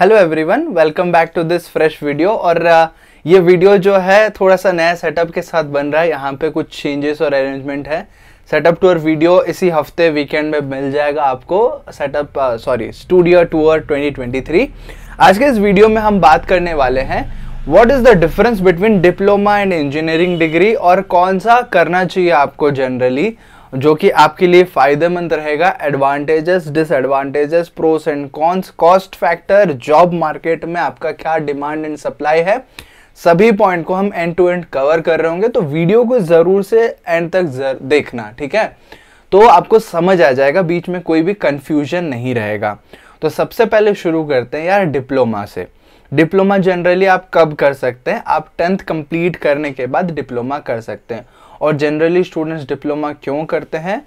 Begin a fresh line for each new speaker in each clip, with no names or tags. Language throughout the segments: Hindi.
hello everyone welcome back to this fresh video और uh, ये वीडियो जो है थोड़ा सा नया सेटअप के साथ बन रहा है यहाँ पे कुछ चेंजेस और अरेंजमेंट है सेटअप टूर वीडियो इसी हफ्ते वीकेंड में मिल जाएगा आपको सेटअप सॉरी स्टूडियो टूर 2023 आज के इस वीडियो में हम बात करने वाले हैं what is the difference between diploma and engineering degree और कौन सा करना चाहिए आपको जनरली जो कि आपके लिए फ़ायदेमंद रहेगा advantages disadvantages pros and cons cost factor job market में आपका क्या डिमांड एंड सप्लाई है सभी पॉइंट को हम एंड टू एंड कवर कर रहे होंगे तो वीडियो को ज़रूर से एंड तक देखना ठीक है तो आपको समझ आ जाएगा बीच में कोई भी कन्फ्यूजन नहीं रहेगा तो सबसे पहले शुरू करते हैं यार डिप्लोमा से डिप्लोमा जनरली आप कब कर सकते हैं आप टेंथ कंप्लीट करने के बाद डिप्लोमा कर सकते हैं और जनरली स्टूडेंट्स डिप्लोमा क्यों करते हैं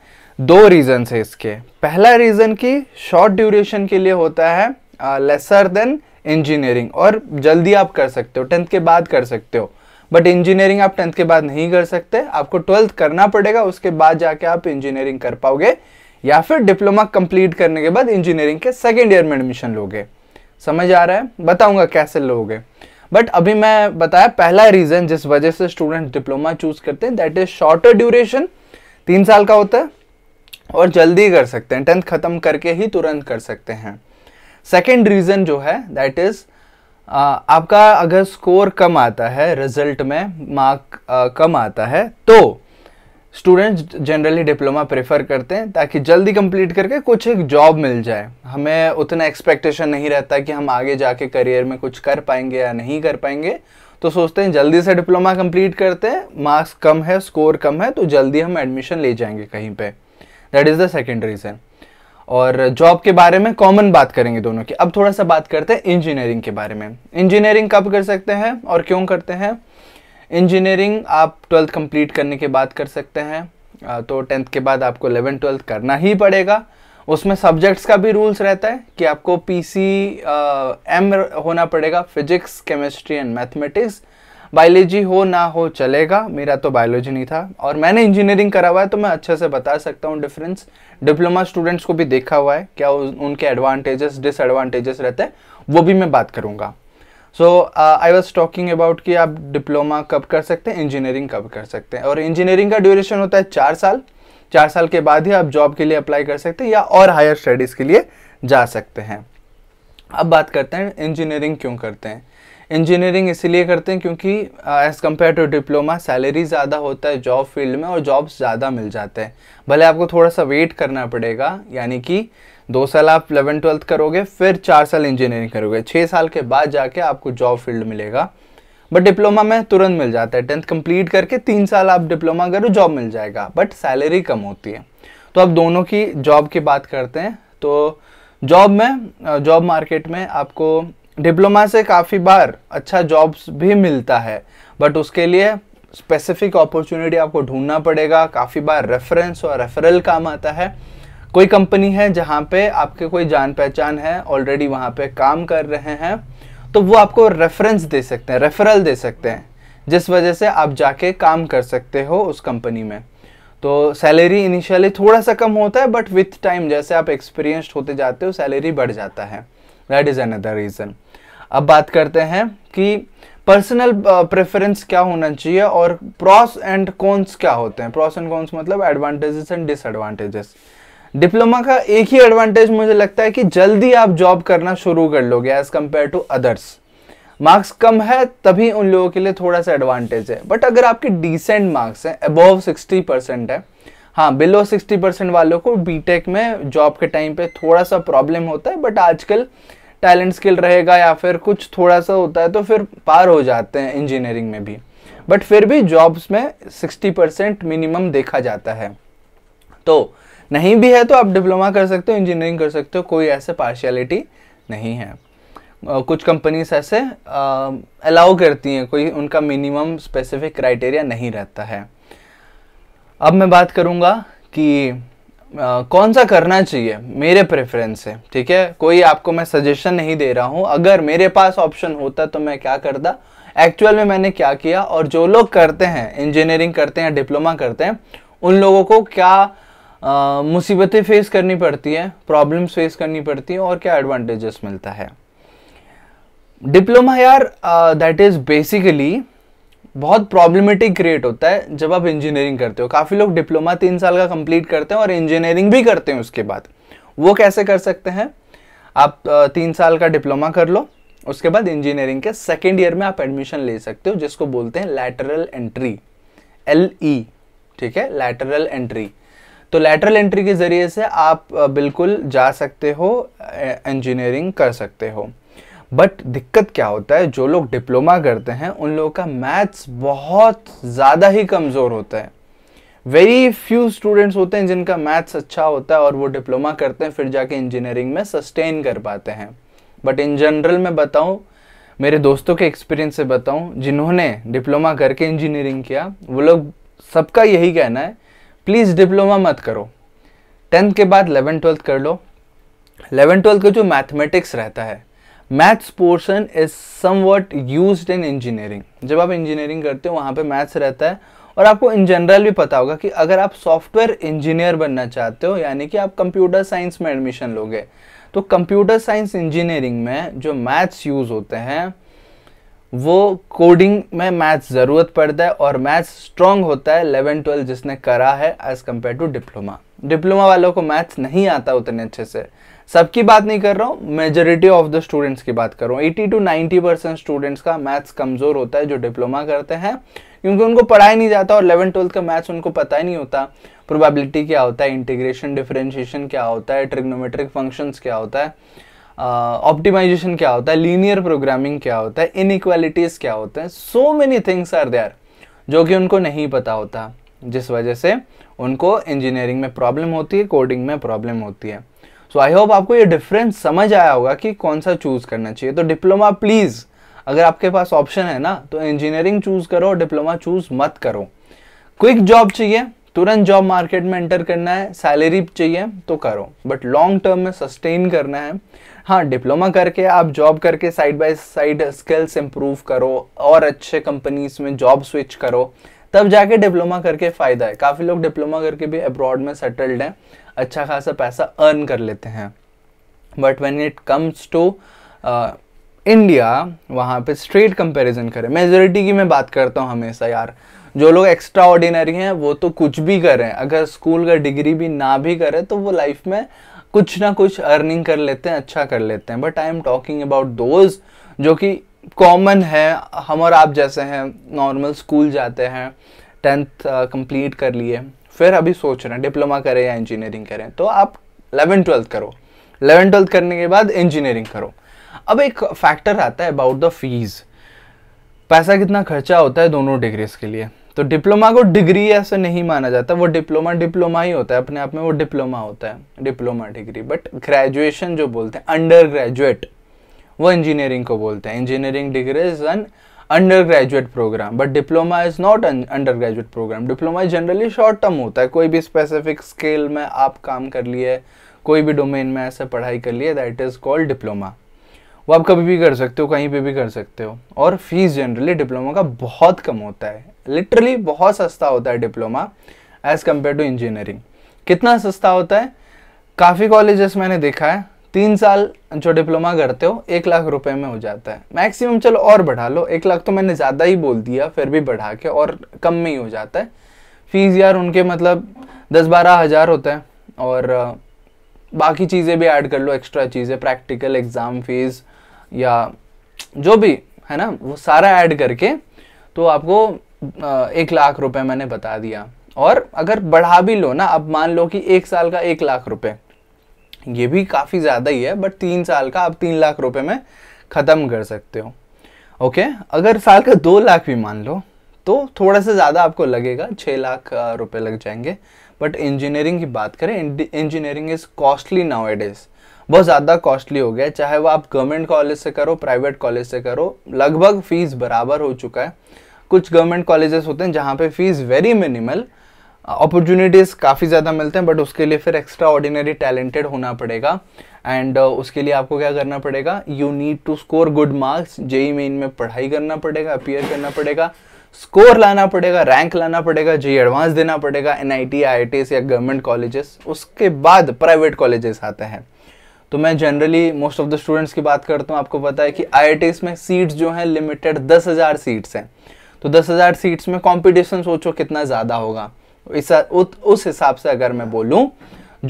दो रीज़न है इसके पहला रीज़न की शॉर्ट ड्यूरेशन के लिए होता है लेसर देन इंजीनियरिंग और जल्दी आप कर सकते हो टेंथ के बाद कर सकते हो बट इंजीनियरिंग आप टेंथ के बाद नहीं कर सकते आपको ट्वेल्थ करना पड़ेगा उसके बाद जाके आप इंजीनियरिंग कर पाओगे या फिर डिप्लोमा कंप्लीट करने के बाद इंजीनियरिंग के सेकेंड ईयर में एडमिशन लोगे समझ आ रहा है बताऊंगा कैसे लोगे बट अभी मैं बताया पहला रीजन जिस वजह से स्टूडेंट डिप्लोमा चूज करते हैं दैट इज शॉर्टर ड्यूरेशन तीन साल का होता है और जल्दी कर सकते हैं टेंथ खत्म करके ही तुरंत कर सकते हैं सेकेंड रीजन जो है दैट इज आपका अगर स्कोर कम आता है रिजल्ट में मार्क कम आता है तो स्टूडेंट्स जनरली डिप्लोमा प्रेफर करते हैं ताकि जल्दी कंप्लीट करके कुछ एक जॉब मिल जाए हमें उतना एक्सपेक्टेशन नहीं रहता कि हम आगे जाके करियर में कुछ कर पाएंगे या नहीं कर पाएंगे तो सोचते हैं जल्दी से डिप्लोमा कंप्लीट करते हैं मार्क्स कम है स्कोर कम है तो जल्दी हम एडमिशन ले जाएंगे कहीं पर that is the second reason और जॉब के बारे में कॉमन बात करेंगे दोनों की अब थोड़ा सा बात करते हैं इंजीनियरिंग के बारे में इंजीनियरिंग कब कर सकते हैं और क्यों करते हैं इंजीनियरिंग आप ट्वेल्थ कंप्लीट करने के बाद कर सकते हैं तो टेंथ के बाद आपको इलेवन ट्वेल्थ करना ही पड़ेगा उसमें सब्जेक्ट्स का भी रूल्स रहता है कि आपको पी सी एम होना पड़ेगा physics chemistry and mathematics biology हो ना हो चलेगा मेरा तो बायोलॉजी नहीं था और मैंने इंजीनियरिंग करा हुआ है तो मैं अच्छे से बता सकता हूँ डिफरेंस डिप्लोमा स्टूडेंट्स को भी देखा हुआ है क्या उनके एडवांटेजेस डिसएडवांटेजेस रहते हैं वो भी मैं बात करूँगा so I was talking about कि आप डिप्लोमा कब कर सकते हैं इंजीनियरिंग कब कर सकते हैं और इंजीनियरिंग का ड्यूरेशन होता है चार साल चार साल के बाद ही आप जॉब के लिए अप्लाई कर सकते हैं या और हायर स्टडीज़ के लिए जा सकते हैं अब बात करते हैं इंजीनियरिंग क्यों करते हैं इंजीनियरिंग इसीलिए करते हैं क्योंकि as compare to diploma salary ज़्यादा होता है जॉब फील्ड में और जॉब्स ज़्यादा मिल जाते हैं भले आपको थोड़ा सा वेट करना पड़ेगा यानी कि दो साल आप इलेवन ट्वेल्थ करोगे फिर चार साल इंजीनियरिंग करोगे छः साल के बाद जाके आपको जॉब फील्ड मिलेगा बट डिप्लोमा में तुरंत मिल जाता है टेंथ कंप्लीट करके तीन साल आप डिप्लोमा करो जॉब मिल जाएगा बट सैलरी कम होती है तो अब दोनों की जॉब की बात करते हैं तो जॉब में जॉब मार्केट में आपको डिप्लोमा से काफ़ी बार अच्छा जॉब्स भी मिलता है बट उसके लिए स्पेसिफिक अपॉर्चुनिटी आपको ढूंढना पड़ेगा काफ़ी बार रेफरेंस और रेफरल काम आता है कोई कंपनी है जहां पे आपके कोई जान पहचान है ऑलरेडी वहां पे काम कर रहे हैं तो वो आपको रेफरेंस दे सकते हैं रेफरल दे सकते हैं जिस वजह से आप जाके काम कर सकते हो उस कंपनी में तो सैलरी इनिशियली थोड़ा सा कम होता है बट विथ टाइम जैसे आप एक्सपीरियंस्ड होते जाते हो सैलरी बढ़ जाता है दैट इज़ अनदर रीज़न अब बात करते हैं कि पर्सनल प्रेफरेंस क्या होना चाहिए और प्रॉस एंड कॉन्स क्या होते हैं प्रॉस एंड कॉन्स मतलब एडवांटेजेस एंड डिसएडवांटेजेस डिप्लोमा का एक ही एडवांटेज मुझे लगता है कि जल्दी आप जॉब करना शुरू कर लोगे as compare to others marks कम है तभी उन लोगों के लिए थोड़ा सा एडवांटेज है बट अगर आपके डिसेंट मार्क्स हैं अबोव सिक्सटी परसेंट है हाँ बिलो सिक्सटी परसेंट वालों को बीटेक में जॉब के टाइम पे थोड़ा सा प्रॉब्लम होता है बट आजकल टैलेंट स्किल रहेगा या फिर कुछ थोड़ा सा होता है तो फिर पार हो जाते हैं इंजीनियरिंग में भी बट फिर भी जॉब्स में सिक्सटी परसेंट मिनिमम देखा जाता है तो नहीं भी है तो आप डिप्लोमा कर सकते हो इंजीनियरिंग कर सकते हो कोई ऐसे पार्शियलिटी नहीं है कुछ कंपनीज ऐसे अलाउ करती हैं कोई उनका मिनिमम स्पेसिफिक क्राइटेरिया नहीं रहता है अब मैं बात करूँगा कि uh, कौन सा करना चाहिए मेरे प्रेफरेंस से ठीक है कोई आपको मैं सजेशन नहीं दे रहा हूँ अगर मेरे पास ऑप्शन होता तो मैं क्या करता एक्चुअल में मैंने क्या किया और जो लोग करते हैं इंजीनियरिंग करते हैं डिप्लोमा करते हैं उन लोगों को क्या मुसीबतें फेस करनी पड़ती है प्रॉब्लम्स फेस करनी पड़ती है और क्या एडवांटेजेस मिलता है डिप्लोमा यार दैट इज़ बेसिकली बहुत प्रॉब्लमेटिक क्रिएट होता है जब आप इंजीनियरिंग करते हो काफ़ी लोग डिप्लोमा तीन साल का कंप्लीट करते हैं और इंजीनियरिंग भी करते हैं उसके बाद वो कैसे कर सकते हैं आप तीन साल का डिप्लोमा कर लो उसके बाद इंजीनियरिंग के सेकेंड ईयर में आप एडमिशन ले सकते हो जिसको बोलते हैं लैटरल एंट्री एल ई ठीक है लैटरल एंट्री तो लेटरल एंट्री के ज़रिए से आप बिल्कुल जा सकते हो इंजीनियरिंग कर सकते हो बट दिक्कत क्या होता है जो लोग डिप्लोमा करते हैं उन लोगों का मैथ्स बहुत ज़्यादा ही कमज़ोर होता है वेरी फ्यू स्टूडेंट्स होते हैं जिनका मैथ्स अच्छा होता है और वो डिप्लोमा करते हैं फिर जाके इंजीनियरिंग में सस्टेन कर पाते हैं बट इन जनरल मैं बताऊँ मेरे दोस्तों के एक्सपीरियंस से बताऊँ जिन्होंने डिप्लोमा करके इंजीनियरिंग किया वो लोग सबका यही कहना है प्लीज़ डिप्लोमा मत करो टेंथ के बाद इलेवन ट्वेल्थ कर लो इलेवन ट्वेल्थ का जो मैथमेटिक्स रहता है maths portion is somewhat use in engineering जब आप इंजीनियरिंग करते हो वहाँ पे मैथ्स रहता है और आपको इन जनरल भी पता होगा कि अगर आप सॉफ्टवेयर इंजीनियर बनना चाहते हो यानी कि आप कंप्यूटर साइंस में एडमिशन लोगे तो कंप्यूटर साइंस इंजीनियरिंग में जो मैथ्स यूज़ होते हैं वो कोडिंग में मैथ्स ज़रूरत पड़ता है और मैथ्स स्ट्रांग होता है इलेवन ट्वेल्थ जिसने करा है as compare to diploma diploma वालों को मैथ्स नहीं आता उतने अच्छे से सबकी बात नहीं कर रहा हूँ मेजोरिटी ऑफ द स्टूडेंट्स की बात कर रहा हूँ eighty two ninety percent students का मैथ्स कमज़ोर होता है जो डिप्लोमा करते हैं क्योंकि उनको पढ़ाया नहीं जाता और इलेवन ट्वेल्थ का मैथ्स उनको पता ही नहीं होता प्रोबेबिलिटी क्या होता है इंटीग्रेशन डिफ्रेंशिएशन क्या होता है ट्रिग्नोमेट्रिक फंक्शंस क्या होता है ऑप्टिमाइजेशन uh, क्या होता है लीनियर प्रोग्रामिंग क्या होता है इनक्वालिटीज़ क्या होते हैं so many things are there जो कि उनको नहीं पता होता जिस वजह से उनको इंजीनियरिंग में प्रॉब्लम होती है कोडिंग में प्रॉब्लम होती है सो आई होप आपको ये डिफरेंस समझ आया होगा कि कौन सा चूज़ करना चाहिए तो डिप्लोमा प्लीज़ अगर आपके पास ऑप्शन है ना तो इंजीनियरिंग चूज़ करो डिप्लोमा चूज़ मत करो क्विक जॉब चाहिए तुरंत जॉब मार्केट में एंटर करना है सैलरी चाहिए तो करो बट लॉन्ग टर्म में सस्टेन करना है हाँ डिप्लोमा करके आप जॉब करके side by side skills improve करो और अच्छे कंपनीज में जॉब स्विच करो तब जाके डिप्लोमा करके फ़ायदा है काफ़ी लोग डिप्लोमा करके भी अब्रॉड में सेटल्ड हैं अच्छा खासा पैसा अर्न कर लेते हैं but when it comes to India वहाँ पे स्ट्रेट कंपैरिजन करें मेजोरिटी की मैं बात करता हूँ हमेशा यार जो लोग एक्स्ट्रा ऑर्डिनरी हैं वो तो कुछ भी करें अगर स्कूल का डिग्री भी ना भी करें तो वो लाइफ में कुछ ना कुछ अर्निंग कर लेते हैं अच्छा कर लेते हैं but I am talking about those जो कि कॉमन है हम और आप जैसे हैं नॉर्मल स्कूल जाते हैं टेंथ कंप्लीट uh, कर लिए फिर अभी सोच रहे हैं डिप्लोमा करें या इंजीनियरिंग करें तो आप इलेवन ट्वेल्थ करो इलेवन ट्वेल्थ करने के बाद इंजीनियरिंग करो अब एक फैक्टर आता है अबाउट द फीस पैसा कितना खर्चा होता है दोनों डिग्रीज के लिए तो डिप्लोमा को डिग्री ऐसे नहीं माना जाता वो डिप्लोमा डिप्लोमा ही होता है अपने आप में वो डिप्लोमा होता है डिप्लोमा डिग्री बट ग्रेजुएशन जो बोलते हैं अंडर ग्रेजुएट वो इंजीनियरिंग को बोलते हैं engineering degree is an undergraduate program but diploma is not undergraduate program diploma generally short term होता है कोई भी स्पेसिफिक स्केल में आप काम कर लिए कोई भी डोमेन में ऐसे पढ़ाई कर लिए दैट इज कॉल्ड डिप्लोमा वो आप कभी भी कर सकते हो कहीं पे भी कर सकते हो और फीस जनरली डिप्लोमा का बहुत कम होता है लिटरली बहुत सस्ता होता है diploma as compare to engineering कितना सस्ता होता है काफ़ी कॉलेजेस मैंने देखा है तीन साल जो डिप्लोमा करते हो एक लाख रुपए में हो जाता है मैक्सिमम चलो और बढ़ा लो एक लाख तो मैंने ज़्यादा ही बोल दिया फिर भी बढ़ा के और कम में ही हो जाता है फीस यार उनके मतलब दस बारह हज़ार होता है और बाकी चीज़ें भी ऐड कर लो एक्स्ट्रा चीज़ें प्रैक्टिकल एग्ज़ाम फीस या जो भी है ना वो सारा ऐड करके तो आपको एक लाख रुपए मैंने बता दिया और अगर बढ़ा भी लो ना अब मान लो कि एक साल का एक लाख रुपए ये भी काफ़ी ज़्यादा ही है बट तीन साल का आप तीन लाख रुपए में ख़त्म कर सकते हो ओके अगर साल का दो लाख भी मान लो तो थोड़ा सा ज़्यादा आपको लगेगा छः लाख रुपए लग जाएंगे बट इंजीनियरिंग की बात करें engineering is costly now it is बहुत ज़्यादा कॉस्टली हो गया है चाहे वो आप गवर्नमेंट कॉलेज से करो प्राइवेट कॉलेज से करो लगभग फ़ीस बराबर हो चुका है कुछ गवर्नमेंट कॉलेजेस होते हैं जहाँ पे फ़ीस वेरी मिनिमल अपॉर्चुनिटीज़ काफ़ी ज़्यादा मिलते हैं बट उसके लिए फिर एक्स्ट्रा ऑर्डिनरी टैलेंटेड होना पड़ेगा एंड uh, उसके लिए आपको क्या करना पड़ेगा you need to score good marks JEE Main में पढ़ाई करना पड़ेगा अपियर करना पड़ेगा स्कोर लाना पड़ेगा रैंक लाना पड़ेगा जी एडवांस देना पड़ेगा एन आई टी या गवर्नमेंट कॉलेजेस उसके बाद प्राइवेट कॉलेजेस आते हैं तो मैं generally most of the students की बात करता हूँ आपको पता है कि आई में सीट्स जो हैं लिमिटेड दस हज़ार सीट्स हैं तो दस हज़ार सीट्स में कॉम्पिटिशन सोचो कितना ज़्यादा होगा इस उस हिसाब से अगर मैं बोलूँ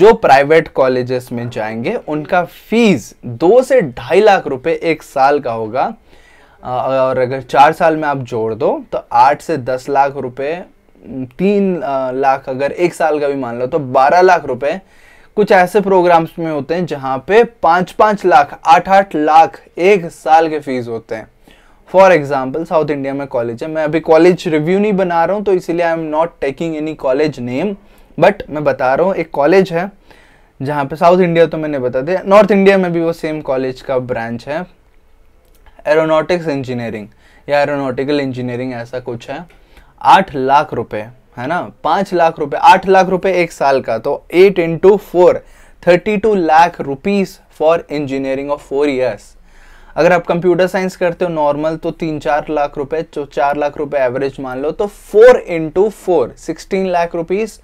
जो प्राइवेट कॉलेजेस में जाएंगे उनका फीस दो से ढाई लाख रुपए एक साल का होगा और अगर चार साल में आप जोड़ दो तो आठ से दस लाख रुपए तीन लाख अगर एक साल का भी मान लो तो बारह लाख रुपए कुछ ऐसे प्रोग्राम्स में होते हैं जहाँ पे पाँच पाँच लाख आठ आठ लाख एक साल के फीस होते हैं फॉर एग्जाम्पल साउथ इंडिया में कॉलेज है मैं अभी कॉलेज रिव्यू नहीं बना रहा हूँ तो इसीलिए I am not taking any college name but मैं बता रहा हूँ एक कॉलेज है जहाँ पे साउथ इंडिया तो मैंने बता दिया नॉर्थ इंडिया में भी वो सेम कॉलेज का ब्रांच है एरोनॉटिक्स इंजीनियरिंग या एरोनॉटिकल इंजीनियरिंग ऐसा कुछ है आठ लाख रुपए है ना पाँच लाख रुपए आठ लाख रुपए एक साल का तो eight into four thirty two lakh rupees for engineering of four years अगर आप कंप्यूटर साइंस करते हो नॉर्मल तो तीन चार लाख रुपए तो चार लाख रुपए एवरेज मान लो तो four into four sixteen lakh rupees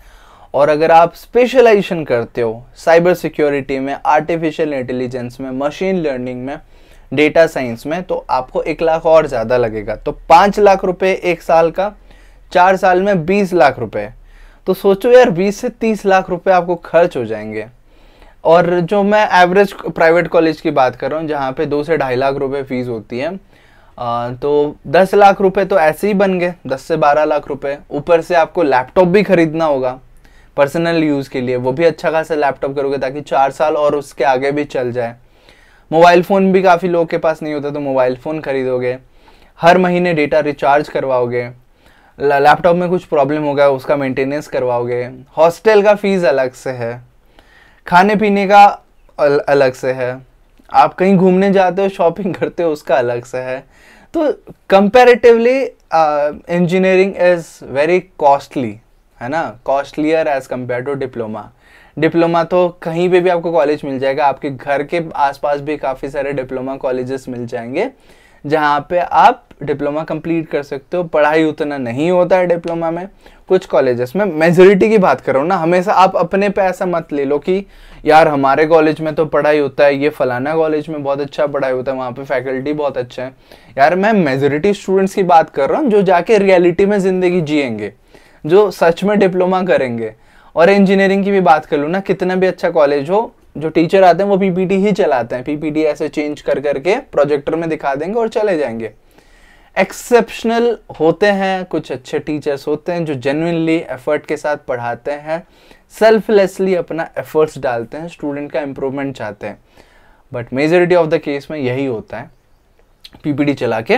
और अगर आप स्पेशलाइजेशन करते हो साइबर सिक्योरिटी में आर्टिफिशियल इंटेलिजेंस में मशीन लर्निंग में डेटा साइंस में तो आपको एक लाख और ज़्यादा लगेगा तो पाँच लाख रुपए एक साल का चार साल में बीस लाख रुपए तो सोचो यार बीस से तीस लाख रुपए आपको खर्च हो जाएंगे और जो मैं एवरेज प्राइवेट कॉलेज की बात कर रहा हूँ जहाँ पे दो से ढाई लाख रुपए फीस होती है आ, तो दस लाख रुपए तो ऐसे ही बन गए दस से बारह लाख रुपए ऊपर से आपको लैपटॉप भी खरीदना होगा पर्सनल यूज़ के लिए वो भी अच्छा खासा लैपटॉप करोगे ताकि चार साल और उसके आगे भी चल जाए मोबाइल फ़ोन भी काफ़ी लोगों के पास नहीं होता तो मोबाइल फ़ोन खरीदोगे हर महीने डेटा रिचार्ज करवाओगे लैपटॉप में कुछ प्रॉब्लम होगा उसका मेंटेनेंस करवाओगे हॉस्टल का फ़ीस अलग से है खाने पीने का अल, अलग से है आप कहीं घूमने जाते हो शॉपिंग करते हो उसका अलग से है तो comparatively engineering is very costly है ना costlier as compare to diploma diploma तो कहीं पे भी आपको कॉलेज मिल जाएगा आपके घर के आसपास भी काफ़ी सारे डिप्लोमा कॉलेजेस मिल जाएंगे जहाँ पे आप डिप्लोमा कंप्लीट कर सकते हो पढ़ाई उतना नहीं होता है डिप्लोमा में कुछ कॉलेजेस में मेजोरिटी की बात करो ना हमेशा आप अपने पे ऐसा मत ले लो कि यार हमारे कॉलेज में तो पढ़ाई होता है ये फलाना कॉलेज में बहुत अच्छा पढ़ाई होता है वहाँ पे फैकल्टी बहुत अच्छा है यार मैं मेजोरिटी स्टूडेंट्स की बात कर रहा हूँ जो जाके रियलिटी में ज़िंदगी जियेंगे जो सच में डिप्लोमा करेंगे और इंजीनियरिंग की भी बात कर लूँ ना कितना भी अच्छा कॉलेज हो जो टीचर आते हैं वो पीपीटी ही चलाते हैं पीपीटी ऐसे चेंज कर करके प्रोजेक्टर में दिखा देंगे और चले जाएंगे एक्सेप्शनल होते हैं कुछ अच्छे टीचर्स होते हैं जो जेनुनली एफर्ट के साथ पढ़ाते हैं सेल्फलेसली अपना एफर्ट्स डालते हैं स्टूडेंट का इम्प्रूवमेंट चाहते हैं but majority of the case में यही होता है पीपीडी चला के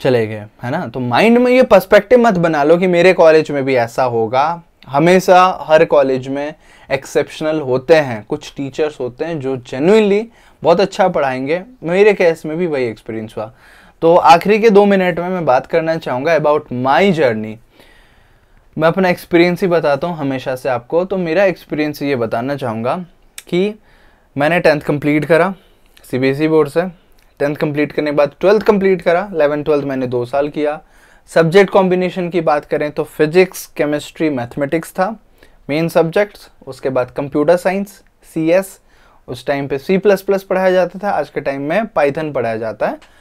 चले गए है ना तो माइंड में ये पर्सपेक्टिव मत बना लो कि मेरे कॉलेज में भी ऐसा होगा हमेशा हर कॉलेज में एक्सेप्शनल होते हैं कुछ टीचर्स होते हैं जो जेनुइनली बहुत अच्छा पढ़ाएंगे मेरे केस में भी वही एक्सपीरियंस हुआ तो आखिरी के दो मिनट में मैं बात करना चाहूँगा अबाउट माई जर्नी मैं अपना एक्सपीरियंस ही बताता हूँ हमेशा से आपको तो मेरा एक्सपीरियंस ये बताना चाहूँगा कि मैंने टेंथ कंप्लीट करा ई बोर्ड e से टेंथ कंप्लीट करने के बाद ट्वेल्थ कंप्लीट करा इलेवन ट्वेल्थ मैंने दो साल किया सब्जेक्ट कॉम्बिनेशन की बात करें तो फिजिक्स केमिस्ट्री मैथमेटिक्स था मेन सब्जेक्ट्स उसके बाद कंप्यूटर साइंस सी उस टाइम पे सी प्लस प्लस पढ़ाया जाता था आज के टाइम में पाइथन पढ़ाया जाता है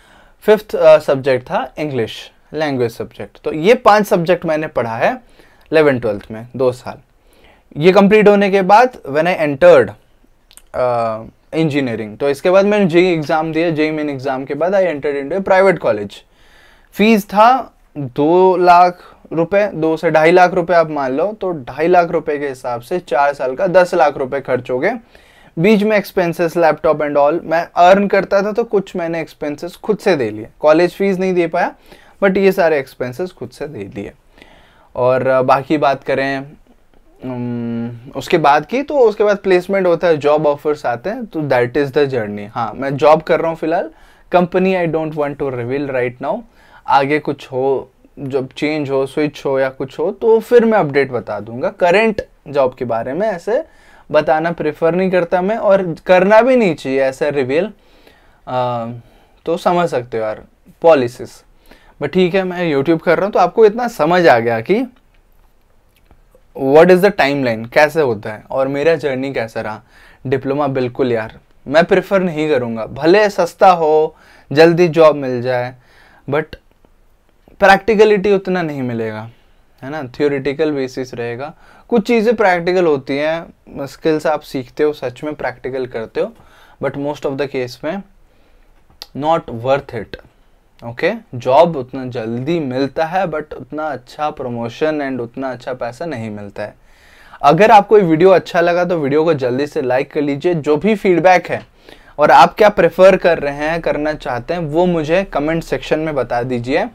फिफ्थ सब्जेक्ट था इंग्लिश लैंग्वेज सब्जेक्ट तो ये पांच सब्जेक्ट मैंने पढ़ा है इलेवन ट्वेल्थ में दो साल ये कंप्लीट होने के बाद व्हेन आई एंटर्ड इंजीनियरिंग तो इसके बाद मैंने जेई एग्ज़ाम e दिया जेई मेन एग्ज़ाम के बाद I entered into private college fees था दो लाख रुपए दो से ढाई लाख रुपए आप मान लो तो ढाई लाख रुपए के हिसाब से चार साल का दस लाख रुपए खर्च हो गए बीच में एक्सपेंसेस लैपटॉप एंड ऑल मैं अर्न करता था तो कुछ मैंने एक्सपेंसेस खुद से दे लिए कॉलेज फीस नहीं दे पाया बट ये सारे एक्सपेंसेस खुद से दे दिए और बाकी बात करें उसके बाद की तो उसके बाद प्लेसमेंट होता है जॉब ऑफर्स आते हैं तो दैट इज़ द जर्नी हाँ मैं जॉब कर रहा हूँ फिलहाल company I don't want to reveal right now आगे कुछ हो जब चेंज हो स्विच हो या कुछ हो तो फिर मैं अपडेट बता दूंगा करेंट जॉब के बारे में ऐसे बताना प्रेफर नहीं करता मैं और करना भी नहीं चाहिए ऐसा रिवील तो समझ सकते हो यार पॉलिसीज़ बट ठीक है मैं यूट्यूब कर रहा हूँ तो आपको इतना समझ आ गया कि what is the timeline कैसे होता है और मेरा जर्नी कैसा रहा डिप्लोमा बिल्कुल यार मैं प्रेफर नहीं करूँगा भले सस्ता हो जल्दी जॉब मिल जाए बट प्रैक्टिकलिटी उतना नहीं मिलेगा है ना थियोरिटिकल बेसिस रहेगा कुछ चीज़ें प्रैक्टिकल होती हैं स्किल्स आप सीखते हो सच में प्रैक्टिकल करते हो but most of the case में not worth it okay job उतना जल्दी मिलता है बट उतना अच्छा प्रमोशन एंड उतना अच्छा पैसा नहीं मिलता है अगर आपको ये वीडियो अच्छा लगा तो वीडियो को जल्दी से लाइक कर लीजिए जो भी फीडबैक है और आप क्या प्रेफर कर रहे हैं करना चाहते हैं वो मुझे कमेंट सेक्शन में बता दीजिए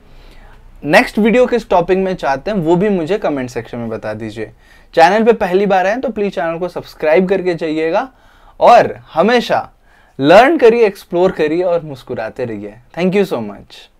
नेक्स्ट वीडियो किस टॉपिक में चाहते हैं वो भी मुझे कमेंट सेक्शन में बता दीजिए चैनल पे पहली बार आए तो प्लीज चैनल को सब्सक्राइब करके जाइएगा और हमेशा लर्न करिए एक्सप्लोर करिए और मुस्कुराते रहिए थैंक यू सो मच